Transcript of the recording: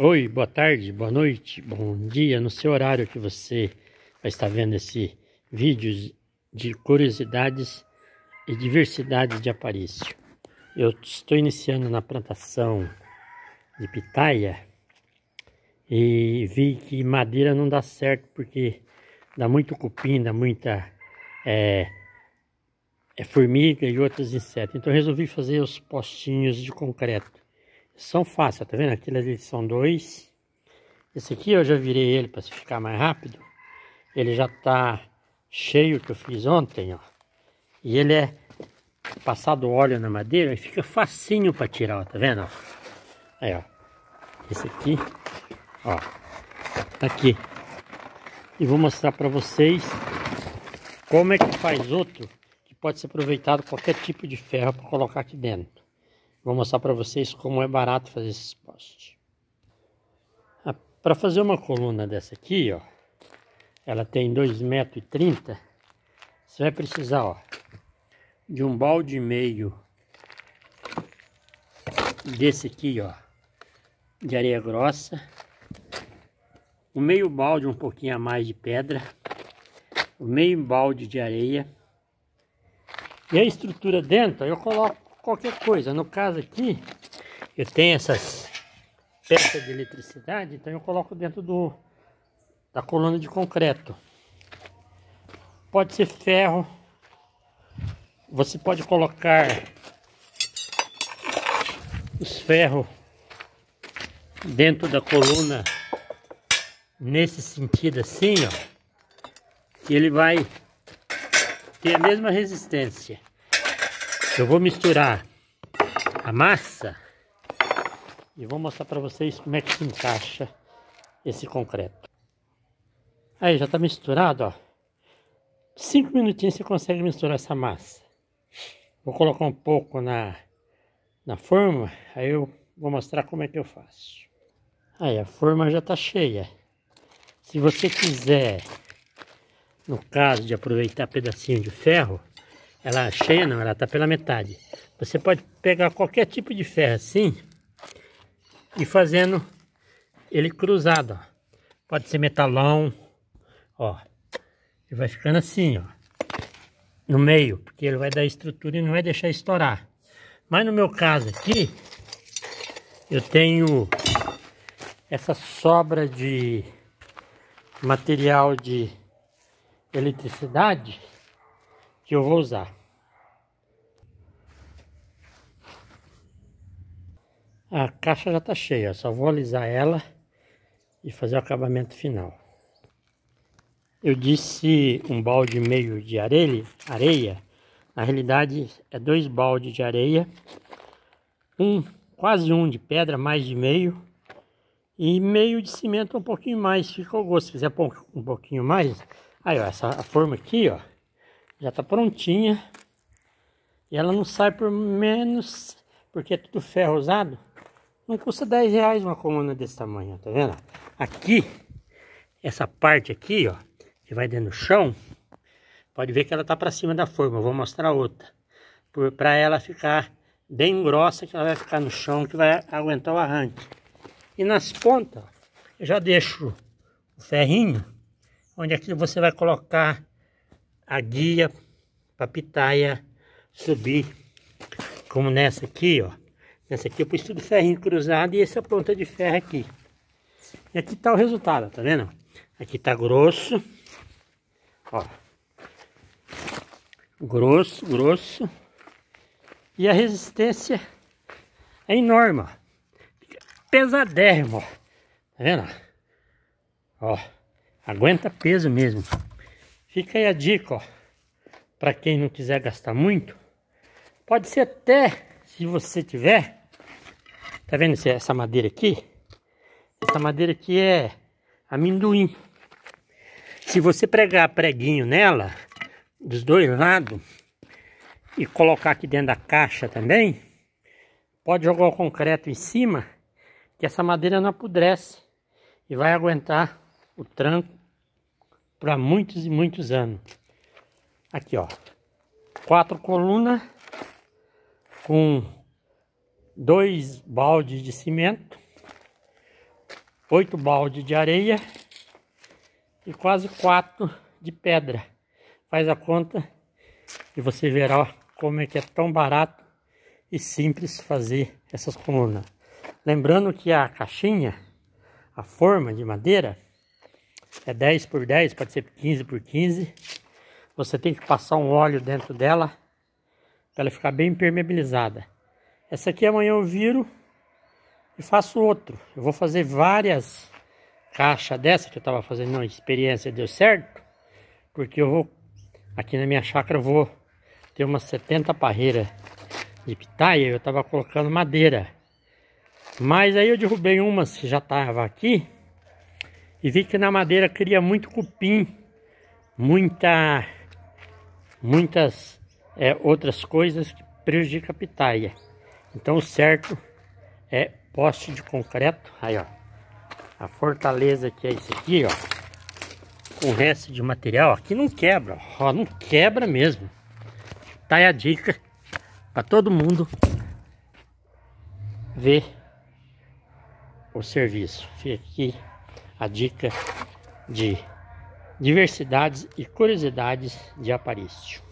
Oi, boa tarde, boa noite, bom dia, no seu horário que você vai estar vendo esse vídeo de curiosidades e diversidades de Aparício. Eu estou iniciando na plantação de pitaia e vi que madeira não dá certo porque dá muito cupim, dá muita é, é formiga e outros insetos. Então resolvi fazer os postinhos de concreto são fáceis, tá vendo? Aqueles ali são dois. Esse aqui eu já virei ele para ficar mais rápido. Ele já tá cheio que eu fiz ontem, ó. E ele é passado óleo na madeira e fica facinho para tirar, ó, tá vendo? Aí, ó. Esse aqui, ó. Tá aqui. E vou mostrar para vocês como é que faz outro que pode ser aproveitado qualquer tipo de ferro para colocar aqui dentro. Vou mostrar para vocês como é barato fazer esses postes. Ah, para fazer uma coluna dessa aqui, ó, ela tem 2,30 metros, você vai precisar ó, de um balde e meio desse aqui, ó, de areia grossa, um meio balde um pouquinho a mais de pedra, um meio balde de areia, e a estrutura dentro eu coloco qualquer coisa. No caso aqui, eu tenho essas peças de eletricidade, então eu coloco dentro do, da coluna de concreto. Pode ser ferro, você pode colocar os ferros dentro da coluna nesse sentido assim, ó, que ele vai ter a mesma resistência. Eu vou misturar a massa e vou mostrar para vocês como é que se encaixa esse concreto. Aí já está misturado, ó. Cinco minutinhos você consegue misturar essa massa. Vou colocar um pouco na, na forma, aí eu vou mostrar como é que eu faço. Aí a forma já está cheia. Se você quiser, no caso de aproveitar pedacinho de ferro, ela cheia não, ela tá pela metade. Você pode pegar qualquer tipo de ferro assim e fazendo ele cruzado, ó. Pode ser metalão, ó. e vai ficando assim, ó. No meio, porque ele vai dar estrutura e não vai deixar estourar. Mas no meu caso aqui, eu tenho essa sobra de material de eletricidade que eu vou usar. A caixa já está cheia, só vou alisar ela e fazer o acabamento final. Eu disse um balde e meio de areia, areia. na realidade é dois baldes de areia, um quase um de pedra, mais de meio, e meio de cimento um pouquinho mais, fica o gosto. Se quiser pôr um pouquinho mais, aí ó, essa forma aqui ó, já está prontinha. E ela não sai por menos, porque é tudo ferro usado. Não custa 10 reais uma coluna desse tamanho, tá vendo? Aqui, essa parte aqui, ó, que vai dentro do chão, pode ver que ela tá para cima da forma. vou mostrar outra. Para ela ficar bem grossa, que ela vai ficar no chão, que vai aguentar o arranque. E nas pontas, eu já deixo o ferrinho, onde aqui você vai colocar a guia para pitaia subir, como nessa aqui, ó. Nessa aqui eu pus tudo ferrinho cruzado e essa ponta de ferro aqui. E aqui tá o resultado, tá vendo? Aqui tá grosso, ó. Grosso, grosso. E a resistência é enorme, ó. pesadérrimo, ó. Tá vendo? Ó, aguenta peso mesmo. Fica aí a dica, ó. Para quem não quiser gastar muito, pode ser até se você tiver, tá vendo essa madeira aqui? Essa madeira aqui é amendoim. Se você pregar preguinho nela, dos dois lados, e colocar aqui dentro da caixa também, pode jogar o concreto em cima, que essa madeira não apodrece e vai aguentar o tranco para muitos e muitos anos. Aqui, ó. Quatro colunas com dois baldes de cimento, oito baldes de areia e quase quatro de pedra. Faz a conta e você verá como é que é tão barato e simples fazer essas colunas. Lembrando que a caixinha, a forma de madeira, é 10 por 10, pode ser 15 por 15. Você tem que passar um óleo dentro dela para ela ficar bem impermeabilizada. Essa aqui amanhã eu viro e faço outro. Eu vou fazer várias caixas dessa que eu estava fazendo uma experiência deu certo, porque eu vou aqui na minha chácara eu vou ter umas 70 parreiras de pitaia, eu estava colocando madeira. Mas aí eu derrubei umas que já estava aqui e vi que na madeira cria muito cupim, muita, muitas é, outras coisas que prejudica a pitaia. Então o certo é poste de concreto, aí ó, a fortaleza que é isso aqui, ó, com o resto de material, aqui não quebra, ó, não quebra mesmo. Tá aí a dica para todo mundo ver o serviço. Fica aqui a dica de diversidades e curiosidades de Aparício.